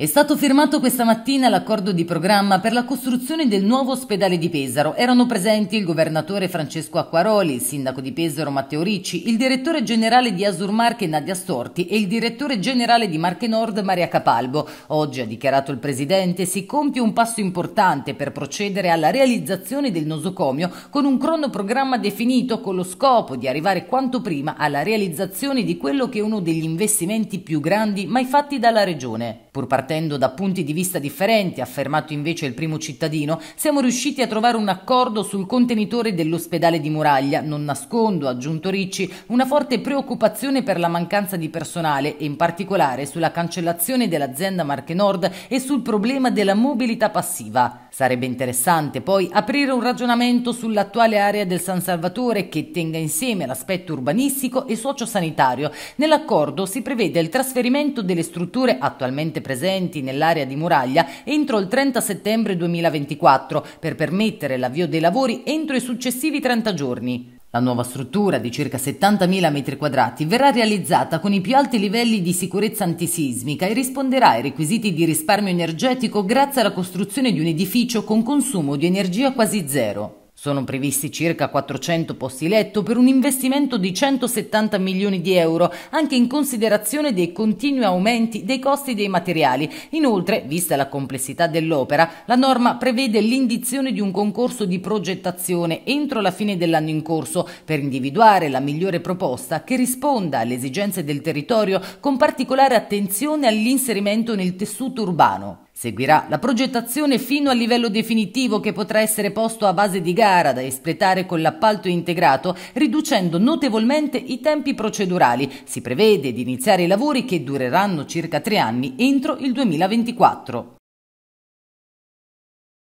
È stato firmato questa mattina l'accordo di programma per la costruzione del nuovo ospedale di Pesaro. Erano presenti il governatore Francesco Acquaroli, il sindaco di Pesaro Matteo Ricci, il direttore generale di Asurmarche Nadia Storti e il direttore generale di Marche Nord Maria Capalbo. Oggi ha dichiarato il presidente si compie un passo importante per procedere alla realizzazione del nosocomio con un cronoprogramma definito con lo scopo di arrivare quanto prima alla realizzazione di quello che è uno degli investimenti più grandi mai fatti dalla regione. Pur partendo da punti di vista differenti, affermato invece il primo cittadino, siamo riusciti a trovare un accordo sul contenitore dell'ospedale di Muraglia. Non nascondo, ha aggiunto Ricci, una forte preoccupazione per la mancanza di personale e in particolare sulla cancellazione dell'azienda Marche Nord e sul problema della mobilità passiva. Sarebbe interessante poi aprire un ragionamento sull'attuale area del San Salvatore che tenga insieme l'aspetto urbanistico e sociosanitario. Nell'accordo si prevede il trasferimento delle strutture attualmente presenti nell'area di muraglia entro il 30 settembre 2024 per permettere l'avvio dei lavori entro i successivi 30 giorni. La nuova struttura di circa 70.000 m2 verrà realizzata con i più alti livelli di sicurezza antisismica e risponderà ai requisiti di risparmio energetico grazie alla costruzione di un edificio con consumo di energia quasi zero. Sono previsti circa 400 posti letto per un investimento di 170 milioni di euro, anche in considerazione dei continui aumenti dei costi dei materiali. Inoltre, vista la complessità dell'opera, la norma prevede l'indizione di un concorso di progettazione entro la fine dell'anno in corso per individuare la migliore proposta che risponda alle esigenze del territorio con particolare attenzione all'inserimento nel tessuto urbano. Seguirà la progettazione fino al livello definitivo che potrà essere posto a base di gara da espletare con l'appalto integrato, riducendo notevolmente i tempi procedurali. Si prevede di iniziare i lavori che dureranno circa tre anni entro il 2024.